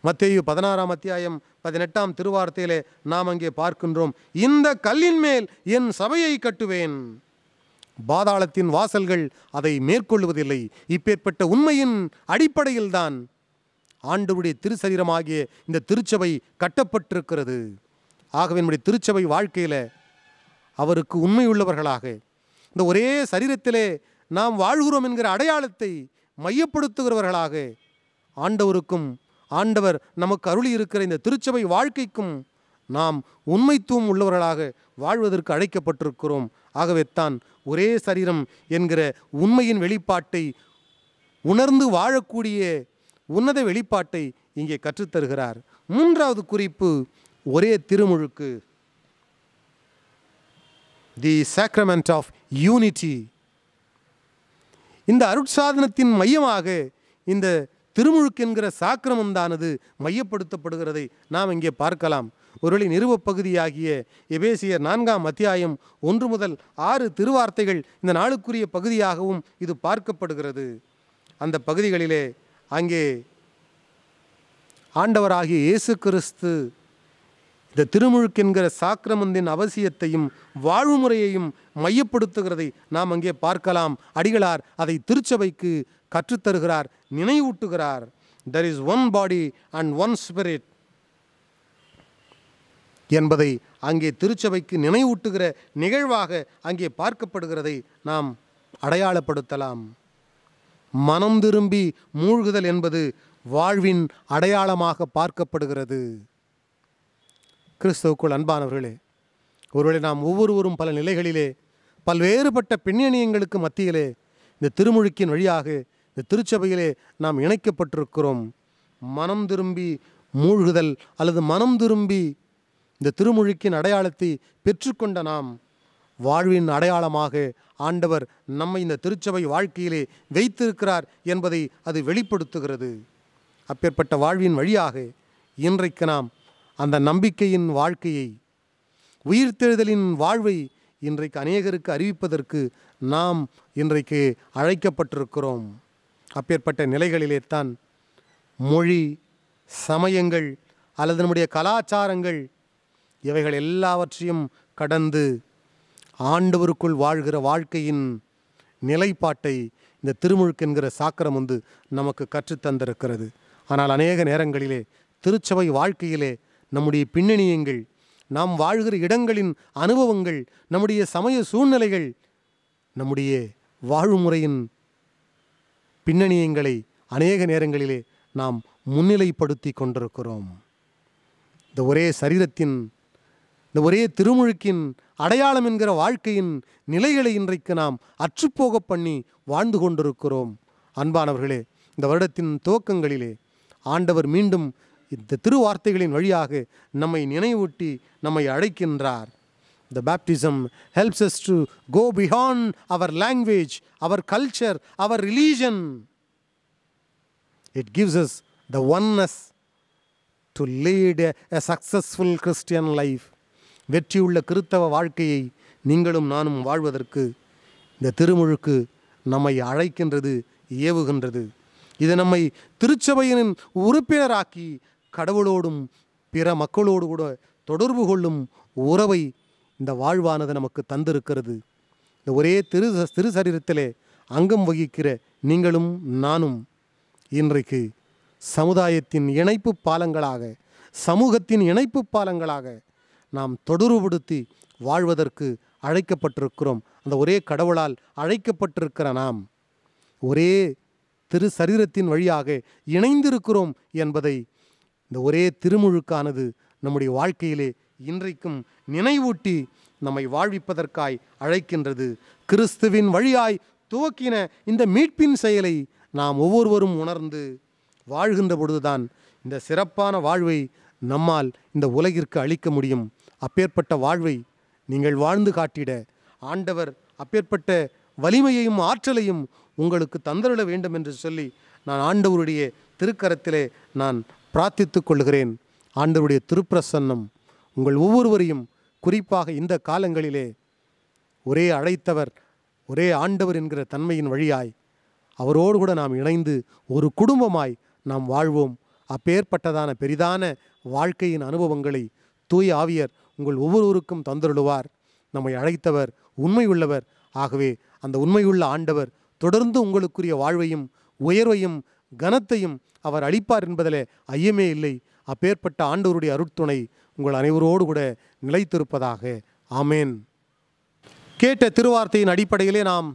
மத்தேயு பதினாறாம் அத்தியாயம் பதினெட்டாம் திருவார்த்தையிலே நாம் அங்கே பார்க்கின்றோம் இந்த கல்லின் மேல் என் சபையை கட்டுவேன் பாதாளத்தின் வாசல்கள் அதை மேற்கொள்வதில்லை இப்பேற்பட்ட உண்மையின் அடிப்படையில்தான் ஆண்டவருடைய திருசரீரமாகிய இந்த திருச்சபை கட்டப்பட்டிருக்கிறது ஆகவே நம்முடைய திருச்சபை வாழ்க்கையில் அவருக்கு உண்மையுள்ளவர்களாக இந்த ஒரே சரீரத்திலே நாம் வாழ்கிறோம் என்கிற அடையாளத்தை மையப்படுத்துகிறவர்களாக ஆண்டவருக்கும் ஆண்டவர் நமக்கு அருளி இருக்கிற இந்த திருச்சபை வாழ்க்கைக்கும் நாம் உண்மைத்துவம் உள்ளவர்களாக வாழ்வதற்கு அழைக்கப்பட்டிருக்கிறோம் ஆகவேத்தான் ஒரே சரீரம் என்கிற உண்மையின் வெளிப்பாட்டை உணர்ந்து வாழக்கூடிய உன்னத வெளிப்பாட்டை இங்கே கற்றுத்தருகிறார் மூன்றாவது குறிப்பு ஒரே திருமுழுக்கு தி சாக்ரமெண்ட் ஆஃப் யூனிட்டி இந்த அருட்சாதனத்தின் மையமாக இந்த திருமுழுக்கென்கிற சாக்கிரமந்தானது மையப்படுத்தப்படுகிறதை நாம் இங்கே பார்க்கலாம் ஒருவழி நிறுவப்பகுதியாகிய எபேசியர் நான்காம் அத்தியாயம் ஒன்று முதல் ஆறு திருவார்த்தைகள் இந்த நாளுக்குரிய பகுதியாகவும் இது பார்க்கப்படுகிறது அந்த பகுதிகளிலே அங்கே ஆண்டவராகிய இயேசு கிறிஸ்து இந்த திருமுழுக்கென்கிற சாக்கிரமந்தின் அவசியத்தையும் வாழ்வுமுறையையும் மையப்படுத்துகிறதை நாம் அங்கே பார்க்கலாம் அடிகளார் அதை திருச்சபைக்கு கற்றுத்தருகிறார் நினைவூட்டுகிறார் there is one body and one spirit என்பதை அங்கே திருச்சபைக்கு நினைவூட்டுகிற நிகழ்வாக அங்கே பார்க்கப்படுகிறதை நாம் அடையாளப்படுத்தலாம் மனம் திரும்பி மூழ்குதல் என்பது வாழ்வின் அடையாளமாக பார்க்கப்படுகிறது கிறிஸ்தவுக்குள் அன்பானவர்களே ஒருவேளை நாம் ஒவ்வொருவரும் பல நிலைகளிலே பல்வேறுபட்ட பின்னணியங்களுக்கு மத்தியிலே இந்த திருமுழுக்கின் வழியாக இந்த திருச்சபையிலே நாம் இணைக்கப்பட்டிருக்கிறோம் மனம் திரும்பி மூழ்குதல் அல்லது மனம் திரும்பி இந்த திருமுழுக்கின் அடையாளத்தை பெற்றுக்கொண்ட நாம் வாழ்வின் அடையாளமாக ஆண்டவர் நம்மை இந்த திருச்சபை வாழ்க்கையிலே வைத்திருக்கிறார் என்பதை அது வெளிப்படுத்துகிறது அப்பேற்பட்ட வாழ்வின் வழியாக இன்றைக்கு நாம் அந்த நம்பிக்கையின் வாழ்க்கையை உயிர்த்தெழுதலின் வாழ்வை இன்றைக்கு அநேகருக்கு அறிவிப்பதற்கு நாம் இன்றைக்கு அழைக்கப்பட்டிருக்கிறோம் அப்பேற்பட்ட நிலைகளிலே தான் மொழி சமயங்கள் அல்லது நம்முடைய கலாச்சாரங்கள் இவைகள் எல்லாவற்றையும் கடந்து ஆண்டவருக்குள் வாழ்கிற வாழ்க்கையின் நிலைப்பாட்டை இந்த திருமுழுக்கு என்கிற சாக்கரம் வந்து நமக்கு கற்றுத்தந்திருக்கிறது ஆனால் அநேக நேரங்களிலே திருச்சபை வாழ்க்கையிலே நம்முடைய பின்னணியங்கள் நாம் வாழ்கிற இடங்களின் அனுபவங்கள் நம்முடைய சமய சூழ்நிலைகள் நம்முடைய வாழ்முறையின் பின்னணியங்களை அநேக நேரங்களிலே நாம் முன்னிலைப்படுத்தி கொண்டிருக்கிறோம் இந்த ஒரே சரீரத்தின் இந்த ஒரே திருமுழுக்கின் அடையாளம் என்கிற வாழ்க்கையின் நிலைகளை இன்றைக்கு நாம் அற்றுப்போக பண்ணி வாழ்ந்து கொண்டிருக்கிறோம் அன்பானவர்களே இந்த வருடத்தின் துவக்கங்களிலே ஆண்டவர் மீண்டும் இந்த திருவார்த்தைகளின் வழியாக நம்மை நினைவூட்டி நம்மை அழைக்கின்றார் the baptism helps us to go beyond our language our culture our religion. It gives us the oneness to lead a, a successful Christian life. வெற்றியுள்ள கிறித்தவ வாழ்க்கையை நீங்களும் நானும் வாழ்வதற்கு இந்த திருமுழுக்கு நம்மை அழைக்கின்றது ஏவுகின்றது இது நம்மை திருச்சபையினின் உறுப்பினராக்கி கடவுளோடும் பிற மக்களோடு கூட தொடர்பு கொள்ளும் உறவை இந்த வாழ்வானது நமக்கு தந்திருக்கிறது இந்த ஒரே திரு திரு சரீரத்திலே அங்கம் வகிக்கிற நீங்களும் நானும் இன்றைக்கு சமுதாயத்தின் இணைப்பு பாலங்களாக சமூகத்தின் இணைப்பு பாலங்களாக நாம் தொடர்புபடுத்தி வாழ்வதற்கு அழைக்கப்பட்டிருக்கிறோம் அந்த ஒரே கடவுளால் அழைக்கப்பட்டிருக்கிற நாம் ஒரே திரு சரீரத்தின் வழியாக இணைந்திருக்கிறோம் என்பதை இந்த ஒரே திருமுழுக்கானது நம்முடைய வாழ்க்கையிலே இன்றைக்கும் நினைவூட்டி நம்மை வாழ்விப்பதற்காய் அழைக்கின்றது கிறிஸ்துவின் வழியாய் துவக்கின இந்த மீட்பின் செயலை நாம் ஒவ்வொருவரும் உணர்ந்து வாழ்கின்ற பொழுதுதான் இந்த சிறப்பான வாழ்வை நம்மால் இந்த உலகிற்கு அளிக்க முடியும் அப்பேற்பட்ட வாழ்வை நீங்கள் வாழ்ந்து காட்டிட ஆண்டவர் அப்பேற்பட்ட வலிமையையும் ஆற்றலையும் உங்களுக்கு தந்தருள வேண்டும் என்று சொல்லி நான் ஆண்டவருடைய திருக்கரத்திலே நான் பிரார்த்தித்து கொள்கிறேன் ஆண்டவருடைய திருப்பிரசன்னம் உங்கள் ஒவ்வொருவரையும் குறிப்பாக இந்த காலங்களிலே ஒரே அழைத்தவர் ஒரே ஆண்டவர் என்கிற தன்மையின் வழியாய் அவரோடு கூட நாம் இணைந்து ஒரு குடும்பமாய் நாம் வாழ்வோம் அப்பேற்பட்டதான பெரிதான வாழ்க்கையின் அனுபவங்களை தூய் ஆவியர் உங்கள் ஒவ்வொருவருக்கும் தந்துருளுவார் நம்மை அழைத்தவர் உண்மை உள்ளவர் ஆகவே அந்த உண்மையுள்ள ஆண்டவர் தொடர்ந்து உங்களுக்குரிய வாழ்வையும் உயர்வையும் கனத்தையும் அவர் அளிப்பார் என்பதிலே ஐயமே இல்லை அப்பேற்பட்ட ஆண்டவருடைய அருட்துணை உங்கள் அனைவரோடு கூட நிலைத்திருப்பதாக ஆமேன் கேட்ட திருவார்த்தையின் அடிப்படையிலே நாம்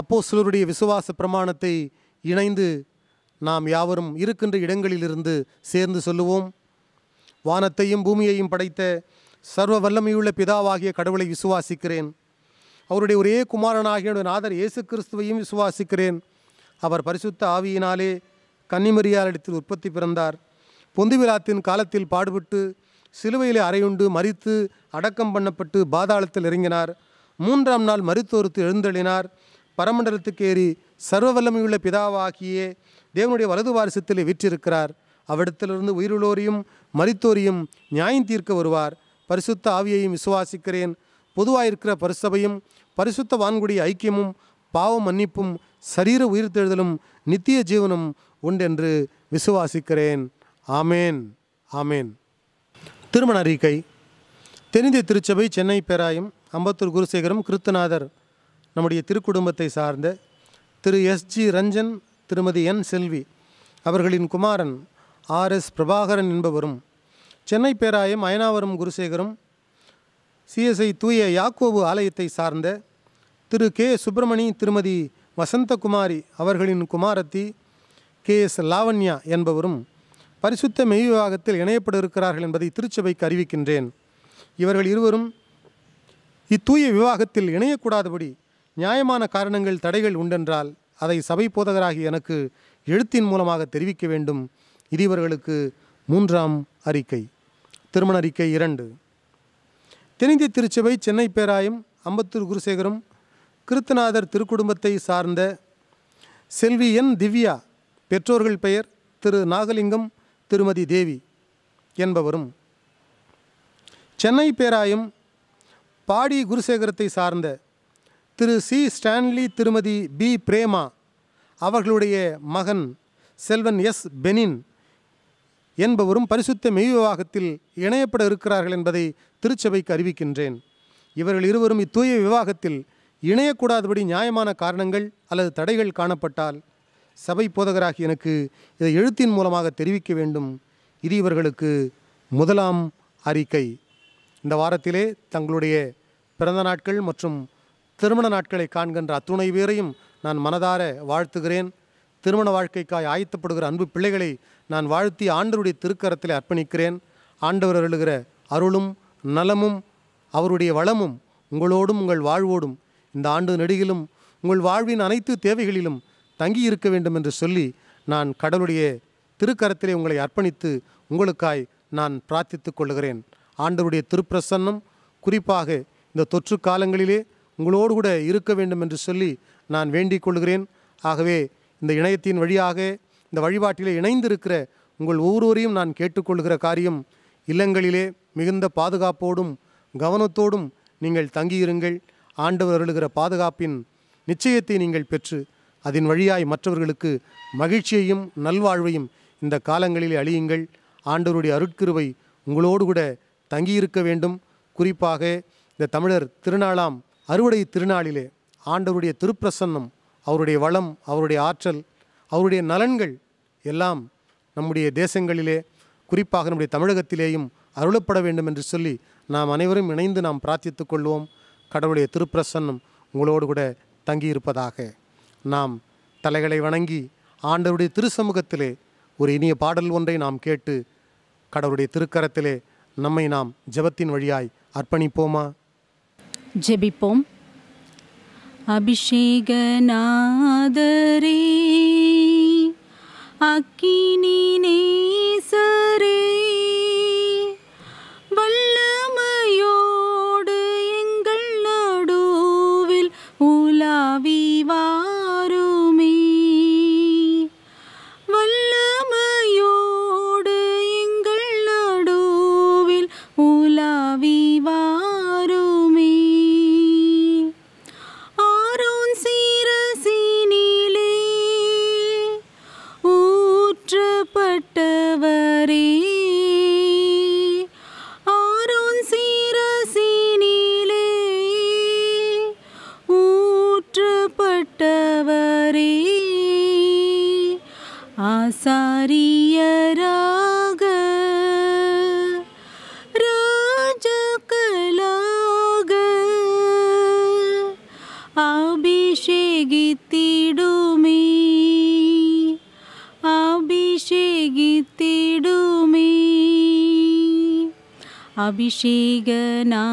அப்போ சிலருடைய விசுவாச பிரமாணத்தை இணைந்து நாம் யாவரும் இருக்கின்ற இடங்களிலிருந்து சேர்ந்து சொல்லுவோம் வானத்தையும் பூமியையும் படைத்த சர்வ வல்லமையுள்ள பிதாவாகிய கடவுளை விசுவாசிக்கிறேன் அவருடைய ஒரே குமாரனாகிய நாதர் இயேசு கிறிஸ்துவையும் விசுவாசிக்கிறேன் அவர் பரிசுத்த ஆவியினாலே கன்னிமரியால் கன்னிமரியாளிடத்தில் உற்பத்தி பிறந்தார் பொந்துவிழாத்தின் காலத்தில் பாடுபட்டு சிலுவையிலே அறையுண்டு மறித்து அடக்கம் பண்ணப்பட்டு பாதாளத்தில் இறங்கினார் மூன்றாம் நாள் மருத்துவருக்கு எழுந்தளினார் பரமண்டலத்துக்கு ஏறி சர்வ வல்லமையுள்ள பிதாவாகியே தேவனுடைய வலது வாரிசத்திலே வீற்றிருக்கிறார் அவ்விடத்திலிருந்து உயிருள்ளோரையும் மரித்தோரையும் நியாயம் தீர்க்க வருவார் பரிசுத்த ஆவியையும் விசுவாசிக்கிறேன் பொதுவாயிருக்கிற பரிசபையும் பரிசுத்த வான்குடி ஐக்கியமும் பாவ மன்னிப்பும் சரீர உயிர் தேடுதலும் நித்திய ஜீவனும் உண்டென்று விசுவாசிக்கிறேன் ஆமேன் ஆமேன் திருமண அறிக்கை தென்னிந்திய திருச்சபை சென்னை பேராயம் அம்பத்தூர் குருசேகரம் கிருத்துநாதர் நம்முடைய திருக்குடும்பத்தை சார்ந்த திரு எஸ் ஜி ரஞ்சன் திருமதி என் செல்வி அவர்களின் குமாரன் ஆர் எஸ் பிரபாகரன் என்பவரும் சென்னை பேராயம் அயனாவரம் குருசேகரும் சிஎஸ்ஐ தூய யாக்கோபு ஆலயத்தை சார்ந்த திரு கே சுப்பிரமணி திருமதி வசந்தகுமாரி அவர்களின் குமாரத்தி கே எஸ் லாவண்யா என்பவரும் பரிசுத்த மெய் விவாகத்தில் இணையப்பட இருக்கிறார்கள் என்பதை திருச்சபைக்கு அறிவிக்கின்றேன் இவர்கள் இருவரும் இத்தூய விவாகத்தில் இணையக்கூடாதபடி நியாயமான காரணங்கள் தடைகள் உண்டென்றால் அதை சபை போதகராகி எனக்கு எழுத்தின் மூலமாக தெரிவிக்க வேண்டும் இது இவர்களுக்கு மூன்றாம் அறிக்கை திருமண அறிக்கை இரண்டு தென்னிந்திய திருச்சபை சென்னை பேராயம் அம்பத்தூர் குருசேகரம் கிருத்தநாதர் திருக்குடும்பத்தை சார்ந்த செல்வி என் திவ்யா பெற்றோர்கள் பெயர் திரு நாகலிங்கம் திருமதி தேவி என்பவரும் சென்னை பேராயம் பாடி குருசேகரத்தை சார்ந்த திரு சி ஸ்டான்லி திருமதி பி பிரேமா அவர்களுடைய மகன் செல்வன் எஸ் பெனின் என்பவரும் பரிசுத்த மெய் விவாகத்தில் இணையப்பட இருக்கிறார்கள் என்பதை திருச்சபைக்கு அறிவிக்கின்றேன் இவர்கள் இருவரும் இத்தூய விவாகத்தில் இணையக்கூடாதபடி நியாயமான காரணங்கள் அல்லது தடைகள் காணப்பட்டால் சபை போதகராகி எனக்கு இதை எழுத்தின் மூலமாக தெரிவிக்க வேண்டும் இது இவர்களுக்கு முதலாம் அறிக்கை இந்த வாரத்திலே தங்களுடைய பிறந்த நாட்கள் மற்றும் திருமண நாட்களை காண்கின்ற அத்துணை பேரையும் நான் மனதார வாழ்த்துகிறேன் திருமண வாழ்க்கைக்காய் ஆயத்தப்படுகிற அன்பு பிள்ளைகளை நான் வாழ்த்தி ஆண்டவருடைய திருக்கரத்தில் அர்ப்பணிக்கிறேன் ஆண்டவர் எழுகிற அருளும் நலமும் அவருடைய வளமும் உங்களோடும் உங்கள் வாழ்வோடும் இந்த ஆண்டு நெடுகிலும் உங்கள் வாழ்வின் அனைத்து தேவைகளிலும் தங்கி இருக்க வேண்டும் என்று சொல்லி நான் கடவுளுடைய திருக்கரத்திலே உங்களை அர்ப்பணித்து உங்களுக்காய் நான் பிரார்த்தித்து கொள்கிறேன் ஆண்டவருடைய திருப்பிரசன்னம் குறிப்பாக இந்த தொற்று காலங்களிலே உங்களோடு கூட இருக்க வேண்டும் என்று சொல்லி நான் வேண்டிக் கொள்கிறேன் ஆகவே இந்த இணையத்தின் வழியாக இந்த வழிபாட்டிலே இணைந்திருக்கிற உங்கள் ஒவ்வொருவரையும் நான் கேட்டுக்கொள்கிற காரியம் இல்லங்களிலே மிகுந்த பாதுகாப்போடும் கவனத்தோடும் நீங்கள் தங்கியிருங்கள் ஆண்டவர் அருளுகிற பாதுகாப்பின் நிச்சயத்தை நீங்கள் பெற்று அதன் வழியாய் மற்றவர்களுக்கு மகிழ்ச்சியையும் நல்வாழ்வையும் இந்த காலங்களில் அழியுங்கள் ஆண்டவருடைய அருட்கிருவை உங்களோடு கூட தங்கியிருக்க வேண்டும் குறிப்பாக இந்த தமிழர் திருநாளாம் அறுவடை திருநாளிலே ஆண்டவருடைய திருப்பிரசன்னம் அவருடைய வளம் அவருடைய ஆற்றல் அவருடைய நலன்கள் எல்லாம் நம்முடைய தேசங்களிலே குறிப்பாக நம்முடைய தமிழகத்திலேயும் அருளப்பட வேண்டும் என்று சொல்லி நாம் அனைவரும் இணைந்து நாம் பிரார்த்தித்துக் கொள்வோம் கடவுளுடைய திருப்பிரசன்னம் உங்களோடு கூட தங்கியிருப்பதாக நாம் தலைகளை வணங்கி ஆண்டவருடைய திருசமூகத்திலே ஒரு இனிய பாடல் ஒன்றை நாம் கேட்டு கடவுளுடைய திருக்கரத்திலே நம்மை நாம் ஜெபத்தின் வழியாய் அர்ப்பணிப்போமா ஜெபிப்போம் அபிஷேகநாதரே அக்கினி நேசரே அபிஷேகித்திடுமே அபிஷேகித்திடுமே அபிஷேகநாதரே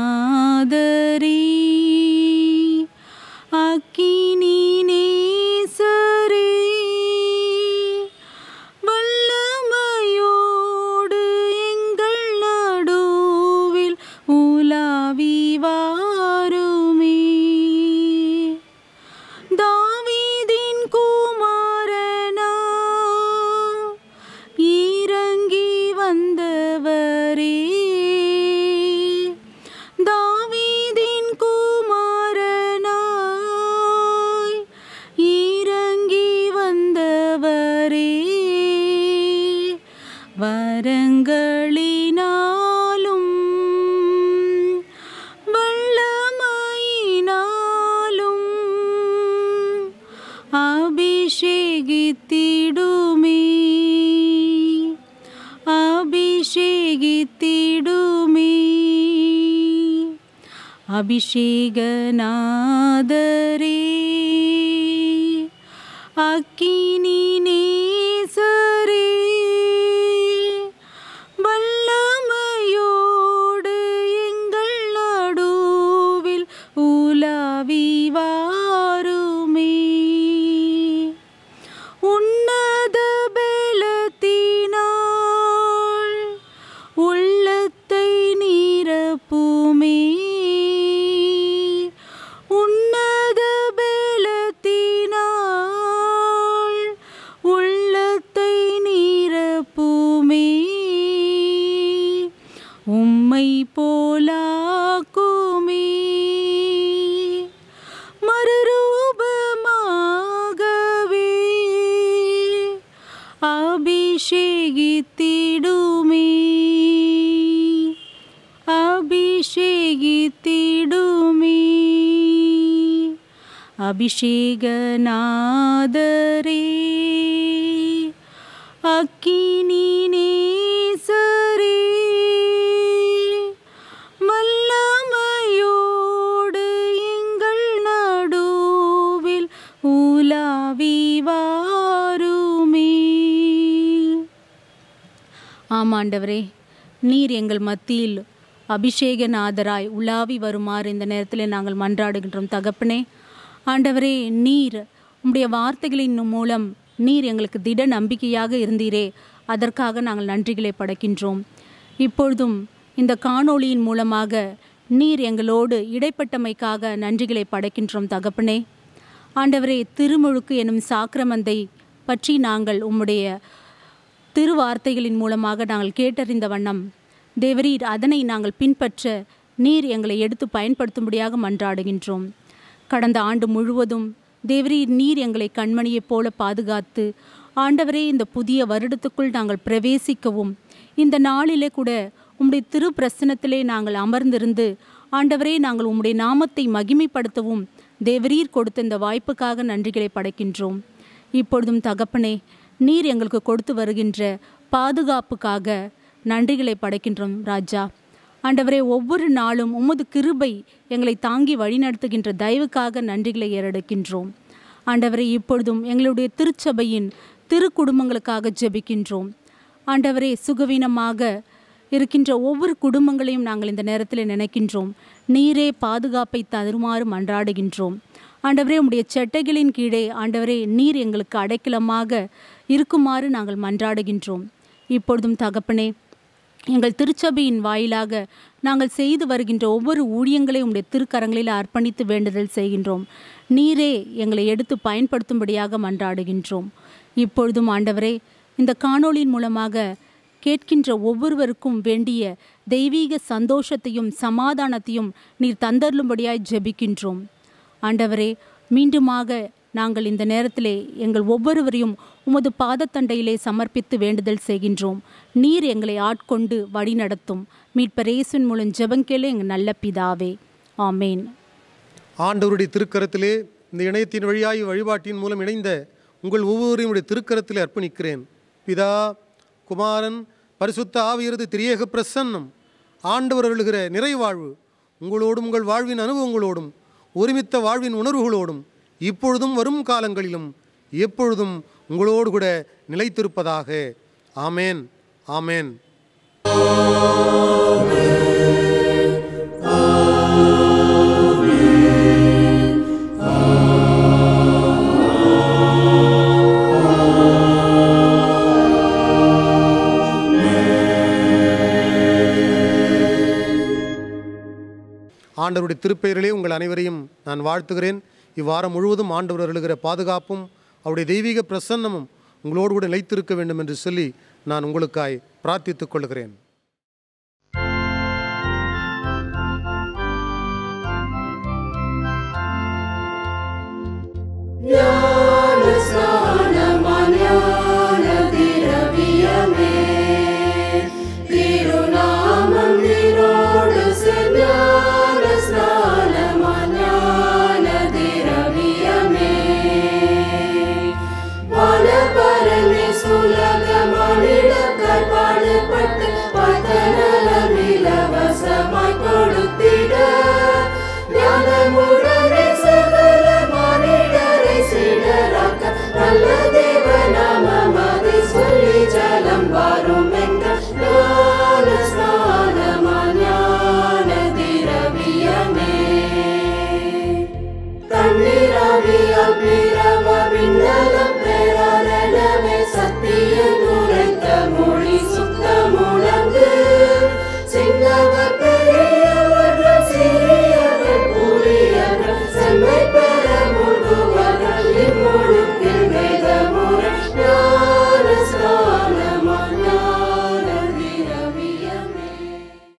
எங்கள் மத்தியில் அபிஷேகநாதராய் உலாவி வருமாறு இந்த நேரத்தில் நாங்கள் மன்றாடுகின்றோம் தகப்பனே ஆண்டவரே நீர் உம்முடைய வார்த்தைகளின் மூலம் நீர் எங்களுக்கு திட நம்பிக்கையாக இருந்தீரே அதற்காக நாங்கள் நன்றிகளை படைக்கின்றோம் இப்பொழுதும் இந்த காணொளியின் மூலமாக நீர் எங்களோடு இடைப்பட்டமைக்காக நன்றிகளை படைக்கின்றோம் தகப்பனே ஆண்டவரே திருமுழுக்கு எனும் சாக்கிரமந்தை பற்றி நாங்கள் உம்முடைய திருவார்த்தைகளின் மூலமாக நாங்கள் கேட்டறிந்த வண்ணம் தேவரீர் அதனை நாங்கள் பின்பற்ற நீர் எங்களை எடுத்து பயன்படுத்தும்படியாக மன்றாடுகின்றோம் கடந்த ஆண்டு முழுவதும் தேவரீர் நீர் எங்களை கண்மணியைப் போல பாதுகாத்து ஆண்டவரே இந்த புதிய வருடத்துக்குள் நாங்கள் பிரவேசிக்கவும் இந்த நாளிலே கூட உம்முடைய திரு பிரசனத்திலே நாங்கள் அமர்ந்திருந்து ஆண்டவரே நாங்கள் உம்முடைய நாமத்தை மகிமைப்படுத்தவும் தேவரீர் கொடுத்த இந்த வாய்ப்புக்காக நன்றிகளை படைக்கின்றோம் இப்பொழுதும் தகப்பனே நீர் எங்களுக்கு கொடுத்து வருகின்ற பாதுகாப்புக்காக நன்றிகளை படைக்கின்றோம் ராஜா ஆண்டவரே ஒவ்வொரு நாளும் உமது கிருபை எங்களை தாங்கி வழிநடத்துகின்ற தயவுக்காக நன்றிகளை ஏறெடுக்கின்றோம் ஆண்டவரை இப்பொழுதும் எங்களுடைய திருச்சபையின் திரு குடும்பங்களுக்காக ஜெபிக்கின்றோம் ஆண்டவரே சுகவீனமாக இருக்கின்ற ஒவ்வொரு குடும்பங்களையும் நாங்கள் இந்த நேரத்தில் நினைக்கின்றோம் நீரே பாதுகாப்பை தருமாறு மன்றாடுகின்றோம் ஆண்டவரே உடைய செட்டைகளின் கீழே ஆண்டவரே நீர் எங்களுக்கு அடைக்கலமாக இருக்குமாறு நாங்கள் மன்றாடுகின்றோம் இப்பொழுதும் தகப்பனே எங்கள் திருச்சபையின் வாயிலாக நாங்கள் செய்து வருகின்ற ஒவ்வொரு ஊழியங்களையும் உடைய திருக்கரங்களில் அர்ப்பணித்து வேண்டுதல் செய்கின்றோம் நீரே எங்களை எடுத்து பயன்படுத்தும்படியாக மன்றாடுகின்றோம் இப்பொழுதும் ஆண்டவரே இந்த காணொளியின் மூலமாக கேட்கின்ற ஒவ்வொருவருக்கும் வேண்டிய தெய்வீக சந்தோஷத்தையும் சமாதானத்தையும் நீர் தந்தருளும்படியாய் ஜெபிக்கின்றோம் ஆண்டவரே மீண்டுமாக நாங்கள் இந்த நேரத்திலே எங்கள் ஒவ்வொருவரையும் உமது பாதத்தண்டையிலே சமர்ப்பித்து வேண்டுதல் செய்கின்றோம் நீர் எங்களை ஆட்கொண்டு வழி நடத்தும் மீட்பரேசின் மூலம் ஜபங்கேலே எங்கள் நல்ல பிதாவே ஆமேன் ஆண்டவருடைய திருக்கரத்திலே இந்த இணையத்தின் வழியாய் வழிபாட்டின் மூலம் இணைந்த உங்கள் ஒவ்வொருவரையும் திருக்கரத்திலே அர்ப்பணிக்கிறேன் பிதா குமாரன் பரிசுத்த ஆவியரது திரியேக பிரசன்னம் ஆண்டவர் எழுகிற நிறைவாழ்வு உங்களோடும் உங்கள் வாழ்வின் அனுபவங்களோடும் ஒருமித்த வாழ்வின் உணர்வுகளோடும் இப்பொழுதும் வரும் காலங்களிலும் எப்பொழுதும் உங்களோடு கூட நிலைத்திருப்பதாக ஆமேன் ஆமேன் ஆண்டவருடைய திருப்பெயரிலே உங்கள் அனைவரையும் நான் வாழ்த்துகிறேன் இவ்வாரம் முழுவதும் ஆண்டவர் எழுகிற பாதுகாப்பும் அவருடைய தெய்வீக பிரசன்னமும் உங்களோடு கூட நிலைத்திருக்க வேண்டும் என்று சொல்லி நான் உங்களுக்காய் பிரார்த்தித்துக் கொள்கிறேன் Yeah.